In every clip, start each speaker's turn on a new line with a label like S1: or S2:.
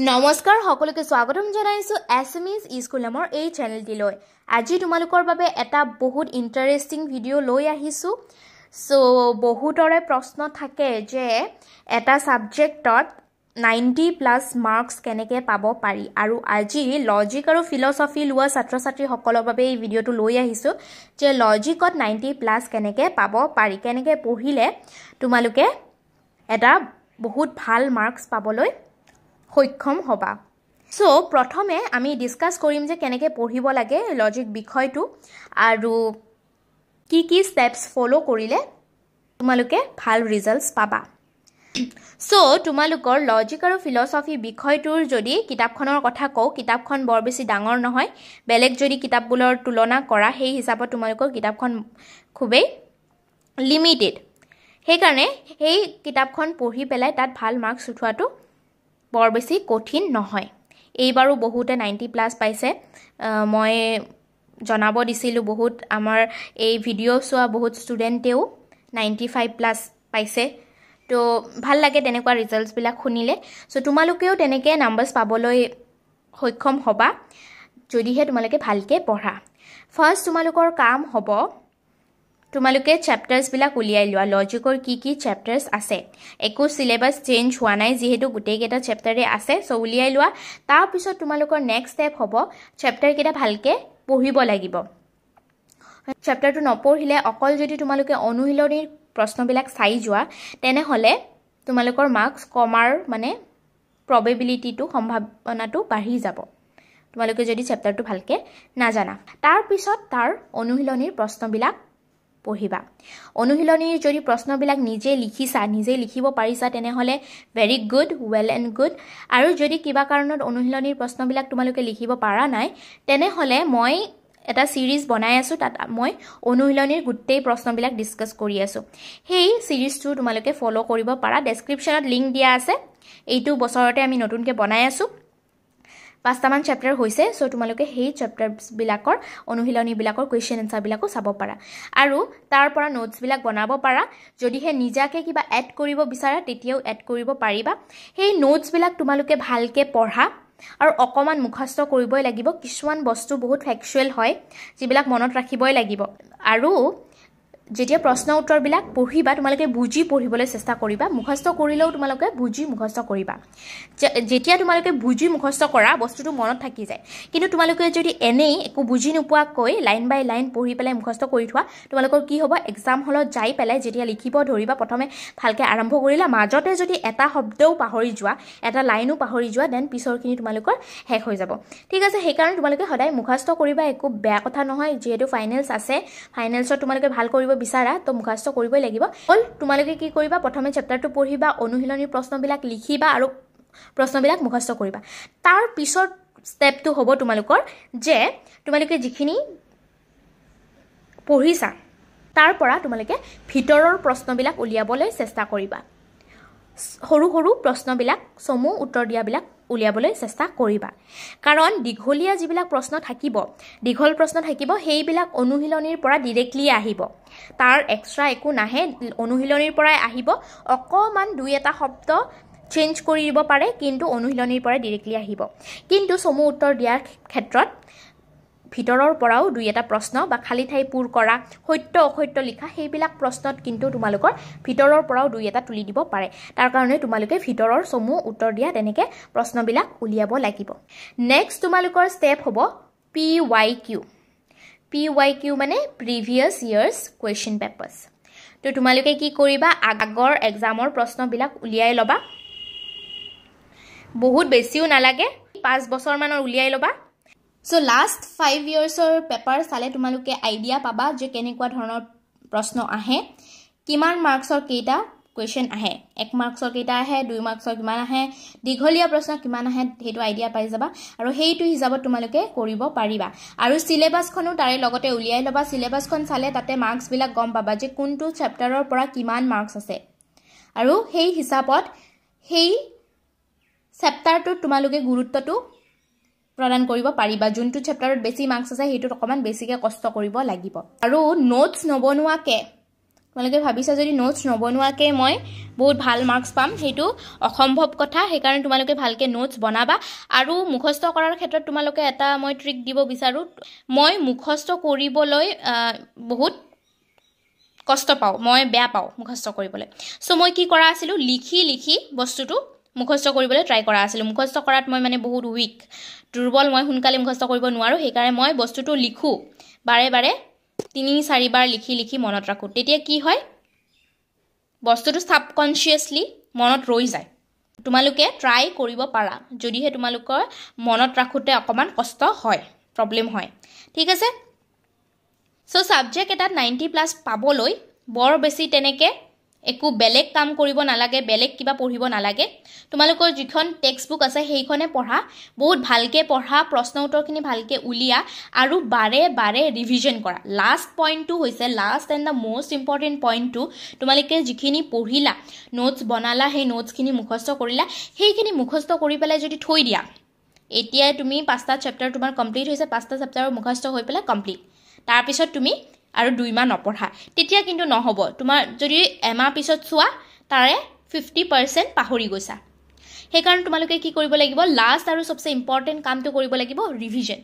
S1: নমস্কাৰ সকলোকে স্বাগতম জনাইছোঁ এছমিজ স্কুল নামৰ এই চেনেলটিলৈ আজি তোমালোকৰ বাবে এটা বহুত ইণ্টাৰেষ্টিং ভিডিঅ' লৈ আহিছোঁ ছ' বহুতৰে প্ৰশ্ন থাকে যে এটা ছাবজেক্টত নাইণ্টি প্লাছ মাৰ্কছ কেনেকৈ পাব পাৰি আৰু আজি লজিক আৰু ফিলচফি লোৱা ছাত্ৰ ছাত্ৰীসকলৰ বাবে এই ভিডিঅ'টো লৈ আহিছোঁ যে লজিকত নাইণ্টি প্লাছ কেনেকৈ পাব পাৰি কেনেকৈ পঢ়িলে তোমালোকে এটা বহুত ভাল মাৰ্কছ পাবলৈ সক্ষম হ'বা চ' প্ৰথমে আমি ডিছকাছ কৰিম যে কেনেকৈ পঢ়িব লাগে লজিক বিষয়টো আৰু কি কি ষ্টেপছ ফ'ল' কৰিলে তোমালোকে ভাল ৰিজাল্টছ পাবা চ' তোমালোকৰ লজিক আৰু ফিলচফি বিষয়টোৰ যদি কিতাপখনৰ কথা কওঁ কিতাপখন বৰ বেছি ডাঙৰ নহয় বেলেগ যদি কিতাপবোৰৰ তুলনা কৰা সেই হিচাপত তোমালোকৰ কিতাপখন খুবেই লিমিটেড সেইকাৰণে সেই কিতাপখন পঢ়ি পেলাই তাত ভাল মাৰ্কছ উঠোৱাটো বৰ বেছি কঠিন নহয় এইবাৰো বহুতে নাইণ্টি প্লাছ পাইছে মই জনাব দিছিলোঁ বহুত আমাৰ এই ভিডিঅ' চোৱা বহুত ষ্টুডেণ্টেও নাইণ্টি ফাইভ প্লাছ পাইছে তো ভাল লাগে তেনেকুৱা ৰিজাল্টবিলাক শুনিলে চ' তোমালোকেও তেনেকৈ নাম্বাৰ্ছ পাবলৈ সক্ষম হ'বা যদিহে তোমালোকে ভালকৈ পঢ়া ফাৰ্ষ্ট তোমালোকৰ কাম হ'ব তোমালোকে চেপ্টাৰ্ছবিলাক উলিয়াই লোৱা লজিকৰ কি কি চেপ্টাৰ্ছ আছে একো চিলেবাছ চেঞ্জ হোৱা নাই যিহেতু গোটেইকেইটা চেপ্টাৰে আছে চ' উলিয়াই লোৱা তাৰপিছত তোমালোকৰ নেক্সট ষ্টেপ হ'ব চেপ্টাৰকেইটা ভালকৈ পঢ়িব লাগিব চেপ্টাৰটো নপঢ়িলে অকল যদি তোমালোকে অনুশীলনীৰ প্ৰশ্নবিলাক চাই যোৱা তেনেহ'লে তোমালোকৰ মাৰ্কছ কমাৰ মানে প্ৰবেবিলিটিটো সম্ভাৱনাটো বাঢ়ি যাব তোমালোকে যদি চেপ্টাৰটো ভালকৈ নাজানা তাৰপিছত তাৰ অনুশীলনীৰ প্ৰশ্নবিলাক পঢ়িবা অনুশীলনীৰ যদি প্ৰশ্নবিলাক নিজে লিখিছা নিজে লিখিব পাৰিছা তেনেহ'লে very good well and good আৰু যদি কিবা কাৰণত অনুশীলনীৰ প্ৰশ্নবিলাক তোমালোকে লিখিব পাৰা নাই তেনেহ'লে মই এটা ছিৰিজ বনাই আছোঁ তাত মই অনুশীলনীৰ গোটেই প্ৰশ্নবিলাক ডিছকাছ কৰি আছোঁ সেই ছিৰিজটো তোমালোকে ফ'ল' কৰিব পাৰা ডেছক্ৰিপশ্যনত লিংক দিয়া আছে এইটো বছৰতে আমি নতুনকৈ বনাই আছোঁ পাঁচটামান চেপ্টাৰ হৈছে চ' তোমালোকে সেই চেপ্টাৰবিলাকৰ অনুশীলনীবিলাকৰ কুৱেশ্যন এনচাৰবিলাকো চাব পাৰা আৰু তাৰ পৰা নোটছবিলাক বনাব পাৰা যদিহে নিজাকে কিবা এড কৰিব বিচাৰা তেতিয়াও এড কৰিব পাৰিবা সেই নোটছবিলাক তোমালোকে ভালকৈ পঢ়া আৰু অকণমান মুখস্থ কৰিবই লাগিব কিছুমান বস্তু বহুত ফেকচুৱেল হয় যিবিলাক মনত ৰাখিবই লাগিব আৰু যেতিয়া প্ৰশ্ন উত্তৰবিলাক পঢ়িবা তোমালোকে বুজি পঢ়িবলৈ চেষ্টা কৰিবা মুখস্থ কৰিলেও তোমালোকে বুজি মুখস্থ কৰিবা যেতিয়া তোমালোকে বুজি মুখস্থ কৰা বস্তুটো মনত থাকি যায় কিন্তু তোমালোকে যদি এনেই একো বুজি নোপোৱাকৈ লাইন বাই লাইন পঢ়ি পেলাই মুখস্থ কৰি থোৱা তোমালোকৰ কি হ'ব এক্সাম হলত যাই পেলাই যেতিয়া লিখিব ধৰিবা প্ৰথমে ভালকৈ আৰম্ভ কৰিলা মাজতে যদি এটা শব্দও পাহৰি যোৱা এটা লাইনো পাহৰি যোৱা দেন পিছৰখিনি তোমালোকৰ শেষ হৈ যাব ঠিক আছে সেইকাৰণে তোমালোকে সদায় মুখস্থ কৰিবা একো বেয়া কথা নহয় যিহেতু ফাইনেলছ আছে ফাইনেলছত তোমালোকে ভাল কৰিব বিচাৰা তো মুখাস্থ কৰিবই লাগিব অল তোমালোকে কি কৰিবা প্ৰথমে চেপ্টাৰটো পঢ়িবা অনুশীলনীৰ প্ৰশ্নবিলাক লিখিবা আৰু প্ৰশ্নবিলাক মুখস্থ কৰিবা তাৰ পিছৰ ষ্টেপটো হ'ব তোমালোকৰ যে তোমালোকে যিখিনি পঢ়িছা তাৰ পৰা তোমালোকে ভিতৰৰ প্ৰশ্নবিলাক উলিয়াবলৈ চেষ্টা কৰিবা সৰু সৰু প্ৰশ্নবিলাক চমু উত্তৰ দিয়াবিলাক উলিয়াবলৈ চেষ্টা কৰিবা কাৰণ দীঘলীয়া যিবিলাক প্ৰশ্ন থাকিব দীঘল প্ৰশ্ন থাকিব সেইবিলাক অনুশীলনীৰ পৰা ডিৰেক্টলি আহিব তাৰ এক্সট্ৰা একো নাহে অনুশীলনীৰ পৰাই আহিব অকণমান দুই এটা শব্দ চেঞ্জ কৰি দিব পাৰে কিন্তু অনুশীলনীৰ পৰাই ডিৰেক্টলি আহিব কিন্তু চমু উত্তৰ দিয়াৰ ক্ষেত্ৰত ভিতৰৰ পৰাও দুই এটা প্ৰশ্ন বা খালী ঠাই পূৰ কৰা সত্য অসত্য লিখা সেইবিলাক প্ৰশ্নত কিন্তু তোমালোকৰ ভিতৰৰ পৰাও দুই এটা তুলি দিব পাৰে তাৰ কাৰণে তোমালোকে ভিতৰৰ চমু উত্তৰ দিয়া তেনেকৈ প্ৰশ্নবিলাক উলিয়াব লাগিব নেক্সট তোমালোকৰ ষ্টেপ হ'ব P Y Q P Y Q মানে প্ৰিভিয়াছ ইয়েৰ্ছ কুৱেশ্যন পেপাৰ্ছ তো তোমালোকে কি কৰিবা আগৰ এক্সামৰ প্ৰশ্নবিলাক উলিয়াই ল'বা বহুত বেছিও নালাগে পাঁচ বছৰমানৰ উলিয়াই ল'বা চ' লাষ্ট ফাইভ ইয়াৰ্ছৰ পেপাৰ চালে তোমালোকে আইডিয়া পাবা যে কেনেকুৱা ধৰণৰ প্ৰশ্ন আহে কিমান মাৰ্কছৰ কেইটা কুৱেশ্যন আহে এক মাৰ্কছৰ কেইটা আহে দুই মাৰ্কছৰ কিমান আহে দীঘলীয়া প্ৰশ্ন কিমান আহে সেইটো আইডিয়া পাই যাবা আৰু সেইটো হিচাপত তোমালোকে কৰিব পাৰিবা আৰু চিলেবাছখনো তাৰে লগতে উলিয়াই ল'বা চিলেবাছখন চালে তাতে মাৰ্কছবিলাক গম পাবা যে কোনটো চেপ্টাৰৰ পৰা কিমান মাৰ্কছ আছে আৰু সেই হিচাপত সেই চেপ্টাৰটোত তোমালোকে গুৰুত্বটো প্ৰদান কৰিব পাৰিবা যোনটো চেপ্টাৰত বেছি মাৰ্কছ আছে সেইটোত অকণমান বেছিকৈ কষ্ট কৰিব লাগিব আৰু নোটছ নবনোৱাকে তোমালোকে ভাবিছা যদি নোটছ নবনোৱাকে মই বহুত ভাল মাৰ্কছ পাম সেইটো অসম্ভৱ কথা সেইকাৰণে তোমালোকে ভালকে নোটছ বনাবা আৰু মুখস্থ কৰাৰ ক্ষেত্ৰত তোমালোকে এটা মই ট্ৰিক দিব বিচাৰোঁ মই মুখস্থ কৰিবলৈ বহুত কষ্ট পাওঁ মই বেয়া পাওঁ মুখস্থ কৰিবলৈ চ' মই কি কৰা আছিলোঁ লিখি লিখি বস্তুটো মুখস্থ কৰিবলৈ ট্ৰাই কৰা আছিলোঁ মুখস্থ কৰাত মই মানে বহুত উইক দুৰ্বল মই সোনকালে মুখস্থ কৰিব নোৱাৰোঁ সেইকাৰণে মই বস্তুটো লিখোঁ বাৰে বাৰে তিনি চাৰিবাৰ লিখি লিখি মনত ৰাখোঁ তেতিয়া কি হয় বস্তুটো ছাবকনচিয়াছলি মনত ৰৈ যায় তোমালোকে ট্ৰাই কৰিব পাৰা যদিহে তোমালোকৰ মনত ৰাখোঁতে অকণমান কষ্ট হয় প্ৰব্লেম হয় ঠিক আছে ছ' ছাবজেক্ট এটাত নাইণ্টি প্লাছ পাবলৈ বৰ বেছি তেনেকৈ একো বেলেগ কাম কৰিব নালাগে বেলেগ কিবা পঢ়িব নালাগে তোমালোকৰ যিখন টেক্সট বুক আছে সেইখনে পঢ়া বহুত ভালকৈ পঢ়া প্ৰশ্ন উত্তৰখিনি ভালকৈ উলিয়া আৰু বাৰে বাৰে ৰিভিজন কৰা লাষ্ট পইণ্টটো হৈছে last and the most important পইণ্টটো তোমালোকে যিখিনি পঢ়িলা নোটছ বনালা সেই নোটছখিনি মুখস্থ কৰিলা সেইখিনি মুখস্থ কৰি পেলাই যদি থৈ দিয়া এতিয়াই তুমি পাঁচটা চেপ্টাৰ তোমাৰ কমপ্লিট হৈছে পাঁচটা চেপ্টাৰ মুখস্থ হৈ পেলাই কমপ্লিট তাৰপিছত তুমি আৰু দুইমাহ নপঢ়া তেতিয়া কিন্তু নহ'ব তোমাৰ যদি এমাহ পিছত চোৱা তাৰে ফিফটি পাৰ্চেণ্ট পাহৰি গৈছা সেইকাৰণে তোমালোকে কি কৰিব লাগিব লাষ্ট আৰু চবচে ইম্পৰ্টেণ্ট কামটো কৰিব লাগিব ৰিভিজন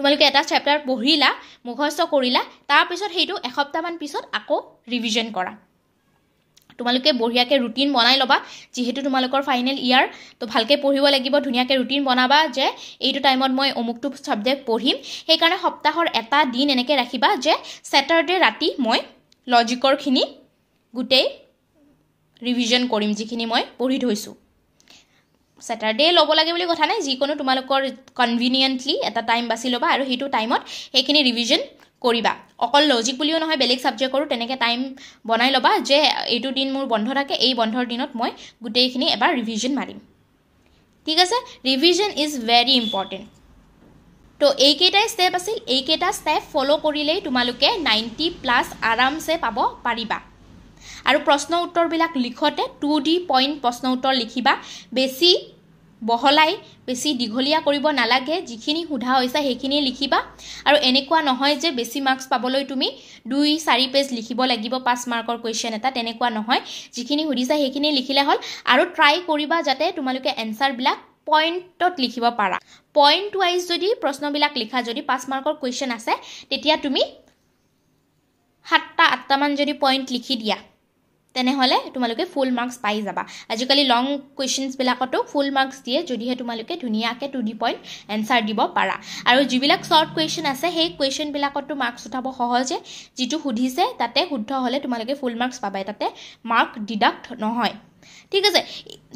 S1: তোমালোকে এটা চেপ্টাৰ পঢ়িলা মুখস্থ কৰিলা তাৰপিছত সেইটো এসপ্তাহমান পিছত আকৌ ৰিভিজন কৰা তোমালোকে বঢ়িয়াকৈ ৰুটিন বনাই ল'বা যিহেতু তোমালোকৰ ফাইনেল ইয়াৰ তো ভালকৈ পঢ়িব লাগিব ধুনীয়াকৈ ৰুটিন বনাবা যে এইটো টাইমত মই অমুকটো ছাবজেক্ট পঢ়িম সেইকাৰণে সপ্তাহৰ এটা দিন এনেকৈ ৰাখিবা যে ছেটাৰডে ৰাতি মই লজিকৰখিনি গোটেই ৰিভিজন কৰিম যিখিনি মই পঢ়ি থৈছোঁ ছেটাৰডে ল'ব লাগে বুলি কথা নাই যিকোনো তোমালোকৰ কনভিনিয়েণ্টলি এটা টাইম বাছি ল'বা আৰু সেইটো টাইমত সেইখিনি ৰিভিজন কৰিবা অকল লজিক বুলিও নহয় বেলেগ ছাবজেক্টৰো তেনেকৈ টাইম বনাই ল'বা যে এইটো দিন মোৰ বন্ধ থাকে এই বন্ধৰ দিনত মই গোটেইখিনি এবাৰ ৰিভিজন মাৰিম ঠিক আছে ৰিভিজন ইজ ভেৰি ইম্পৰ্টেণ্ট তো এইকেইটাই ষ্টেপ আছিল এইকেইটা ষ্টেপ ফ'ল' কৰিলেই তোমালোকে নাইণ্টি প্লাছ আৰামছে পাব পাৰিবা আৰু প্ৰশ্ন উত্তৰবিলাক লিখোঁতে টু ডি পইণ্ট প্ৰশ্ন উত্তৰ লিখিবা বেছি বহলাই বেছি দীঘলীয়া কৰিব নালাগে যিখিনি সোধা হৈছে সেইখিনি লিখিবা আৰু এনেকুৱা নহয় যে বেছি মাৰ্কছ পাবলৈ তুমি দুই চাৰি পেজ লিখিব লাগিব পাঁচ মাৰ্কৰ কুৱেশ্যন এটা তেনেকুৱা নহয় যিখিনি সুধিছা সেইখিনি লিখিলে হ'ল আৰু ট্ৰাই কৰিবা যাতে তোমালোকে এনচাৰবিলাক পইণ্টত লিখিব পাৰা পইণ্ট ৱাইজ যদি প্ৰশ্নবিলাক লিখা যদি পাঁচ মাৰ্কৰ কুৱেশ্যন আছে তেতিয়া তুমি সাতটা আঠটামান যদি পইণ্ট লিখি দিয়া তেনেহ'লে তোমালোকে ফুল মাৰ্কছ পাই যাবা আজিকালি লং কুৱেশ্যনছবিলাকতো ফুল মাৰ্কছ দিয়ে যদিহে তোমালোকে ধুনীয়াকৈ টু ডি পইণ্ট এনচাৰ দিব পাৰা আৰু যিবিলাক শ্বৰ্ট কুৱেশ্যন আছে সেই কুৱেশ্যনবিলাকতো মাৰ্কছ উঠাব সহজে যিটো সুধিছে তাতে শুদ্ধ হ'লে তোমালোকে ফুল মাৰ্কছ পাবাই তাতে মাৰ্ক ডিডাক্ট নহয় ঠিক আছে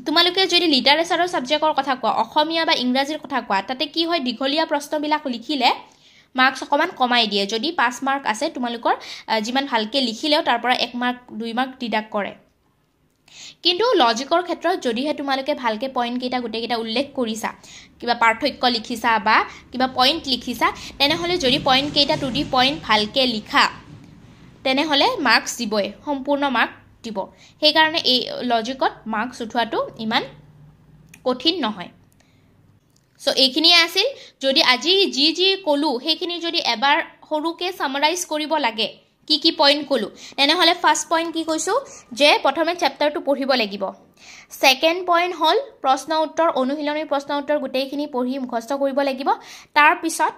S1: তোমালোকে যদি লিটাৰেচাৰৰ ছাবজেক্টৰ কথা কোৱা অসমীয়া বা ইংৰাজীৰ কথা কোৱা তাতে কি হয় দীঘলীয়া প্ৰশ্নবিলাক লিখিলে মাৰ্কছ অকণমান কমাই দিয়ে যদি পাঁচ মাৰ্ক আছে তোমালোকৰ যিমান ভালকৈ লিখিলেও তাৰ পৰা এক মাৰ্ক দুই মাৰ্ক ডিডাক্ট কৰে কিন্তু লজিকৰ ক্ষেত্ৰত যদিহে তোমালোকে ভালকৈ পইণ্টকেইটা গোটেইকেইটা উল্লেখ কৰিছা কিবা পাৰ্থক্য লিখিছা বা কিবা পইণ্ট লিখিছা তেনেহ'লে যদি পইণ্টকেইটা টু দি পইণ্ট ভালকৈ লিখা তেনেহ'লে মাৰ্কছ দিবই সম্পূৰ্ণ মাৰ্ক দিব সেইকাৰণে এই লজিকত মাৰ্কছ উঠোৱাটো ইমান কঠিন নহয় সো এইখিনি আছিল যদি আজি যি যি ক'লোঁ সেইখিনি যদি এবাৰ সৰুকৈ চামাৰাইজ কৰিব লাগে কি কি পইণ্ট ক'লোঁ তেনেহ'লে ফাৰ্ষ্ট পইণ্ট কি কৈছোঁ যে প্ৰথমে চেপ্টাৰটো পঢ়িব লাগিব ছেকেণ্ড পইণ্ট হ'ল প্ৰশ্ন উত্তৰ অনুশীলনী প্ৰশ্ন উত্তৰ গোটেইখিনি পঢ়ি মুখস্থ কৰিব লাগিব তাৰপিছত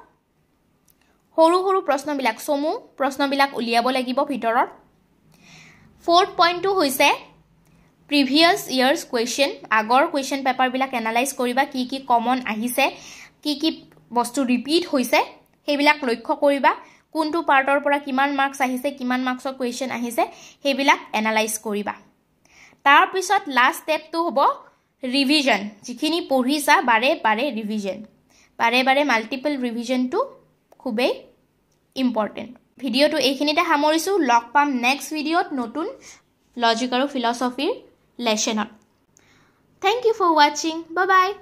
S1: সৰু সৰু প্ৰশ্নবিলাক চমু প্ৰশ্নবিলাক উলিয়াব লাগিব ভিতৰত ফ'ৰ্থ পইণ্টটো হৈছে প্ৰিভিয়াছ ইয়াৰ্ছ কুৱেশ্যন আগৰ কুৱেশ্যন পেপাৰবিলাক এনালাইজ কৰিবা কি কি কমন আহিছে কি কি বস্তু ৰিপিট হৈছে সেইবিলাক লক্ষ্য কৰিবা কোনটো পাৰ্টৰ পৰা কিমান মাৰ্কছ আহিছে কিমান মাৰ্কছৰ কুৱেশ্যন আহিছে সেইবিলাক এনালাইজ কৰিবা তাৰপিছত লাষ্ট ষ্টেপটো হ'ব ৰিভিজন যিখিনি পঢ়িছা বাৰে বাৰে ৰিভিজন বাৰে বাৰে মাল্টিপল ৰিভিজনটো খুবেই ইম্পৰ্টেণ্ট ভিডিঅ'টো এইখিনিতে সামৰিছোঁ লগ পাম নেক্সট ভিডিঅ'ত নতুন লজিক আৰু ফিলচফিৰ lesson Thank you for watching. Bye bye.